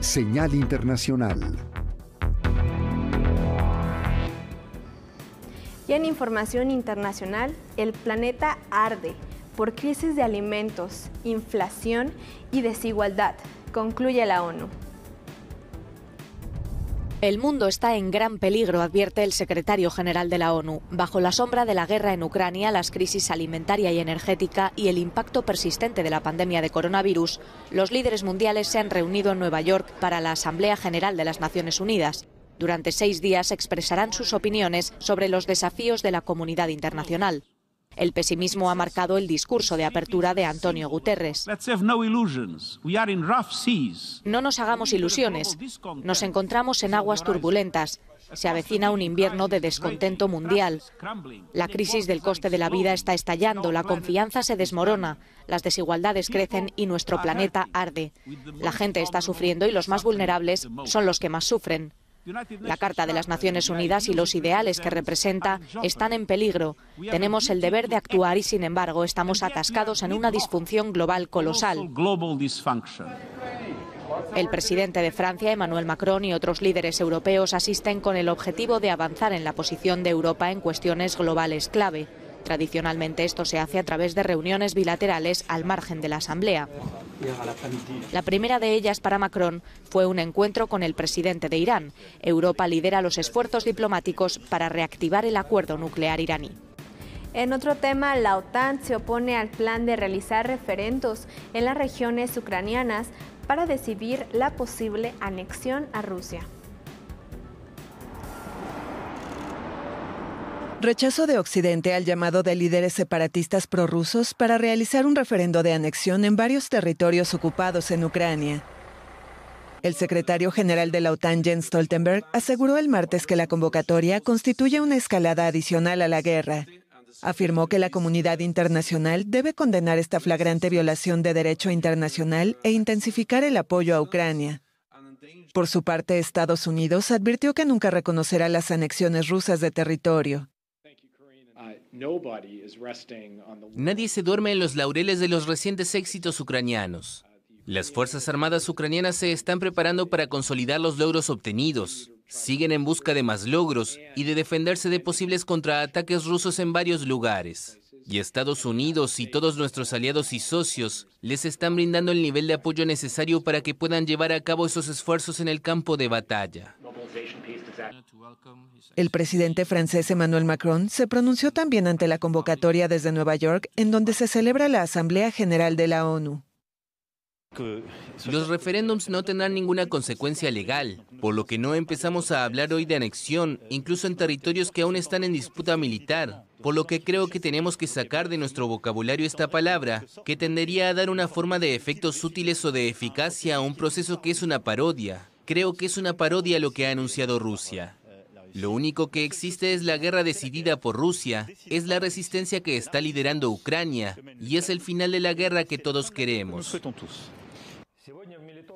Señal Internacional. Y en información internacional, el planeta arde por crisis de alimentos, inflación y desigualdad, concluye la ONU. El mundo está en gran peligro, advierte el secretario general de la ONU. Bajo la sombra de la guerra en Ucrania, las crisis alimentaria y energética y el impacto persistente de la pandemia de coronavirus, los líderes mundiales se han reunido en Nueva York para la Asamblea General de las Naciones Unidas. Durante seis días expresarán sus opiniones sobre los desafíos de la comunidad internacional. El pesimismo ha marcado el discurso de apertura de Antonio Guterres. No nos hagamos ilusiones. Nos encontramos en aguas turbulentas. Se avecina un invierno de descontento mundial. La crisis del coste de la vida está estallando, la confianza se desmorona, las desigualdades crecen y nuestro planeta arde. La gente está sufriendo y los más vulnerables son los que más sufren. La Carta de las Naciones Unidas y los ideales que representa están en peligro. Tenemos el deber de actuar y, sin embargo, estamos atascados en una disfunción global colosal. El presidente de Francia, Emmanuel Macron, y otros líderes europeos asisten con el objetivo de avanzar en la posición de Europa en cuestiones globales clave. Tradicionalmente esto se hace a través de reuniones bilaterales al margen de la Asamblea. La primera de ellas para Macron fue un encuentro con el presidente de Irán. Europa lidera los esfuerzos diplomáticos para reactivar el acuerdo nuclear iraní. En otro tema, la OTAN se opone al plan de realizar referendos en las regiones ucranianas para decidir la posible anexión a Rusia. Rechazo de Occidente al llamado de líderes separatistas prorrusos para realizar un referendo de anexión en varios territorios ocupados en Ucrania. El secretario general de la OTAN, Jens Stoltenberg, aseguró el martes que la convocatoria constituye una escalada adicional a la guerra. Afirmó que la comunidad internacional debe condenar esta flagrante violación de derecho internacional e intensificar el apoyo a Ucrania. Por su parte, Estados Unidos advirtió que nunca reconocerá las anexiones rusas de territorio. Nadie se duerme en los laureles de los recientes éxitos ucranianos. Las Fuerzas Armadas ucranianas se están preparando para consolidar los logros obtenidos, siguen en busca de más logros y de defenderse de posibles contraataques rusos en varios lugares. Y Estados Unidos y todos nuestros aliados y socios les están brindando el nivel de apoyo necesario para que puedan llevar a cabo esos esfuerzos en el campo de batalla. El presidente francés Emmanuel Macron se pronunció también ante la convocatoria desde Nueva York, en donde se celebra la Asamblea General de la ONU. Los referéndums no tendrán ninguna consecuencia legal, por lo que no empezamos a hablar hoy de anexión, incluso en territorios que aún están en disputa militar, por lo que creo que tenemos que sacar de nuestro vocabulario esta palabra, que tendería a dar una forma de efectos útiles o de eficacia a un proceso que es una parodia. Creo que es una parodia lo que ha anunciado Rusia. Lo único que existe es la guerra decidida por Rusia, es la resistencia que está liderando Ucrania y es el final de la guerra que todos queremos.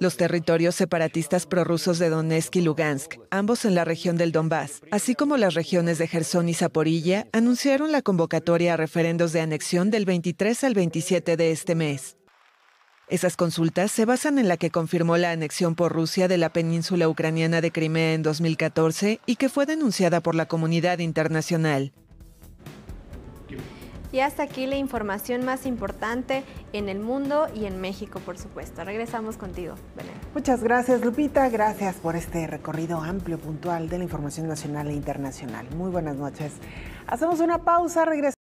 Los territorios separatistas prorrusos de Donetsk y Lugansk, ambos en la región del Donbass, así como las regiones de Gerson y Zaporilla, anunciaron la convocatoria a referendos de anexión del 23 al 27 de este mes. Esas consultas se basan en la que confirmó la anexión por Rusia de la península ucraniana de Crimea en 2014 y que fue denunciada por la comunidad internacional. Y hasta aquí la información más importante en el mundo y en México, por supuesto. Regresamos contigo, Belén. Muchas gracias, Lupita. Gracias por este recorrido amplio, puntual de la información nacional e internacional. Muy buenas noches. Hacemos una pausa, regresamos.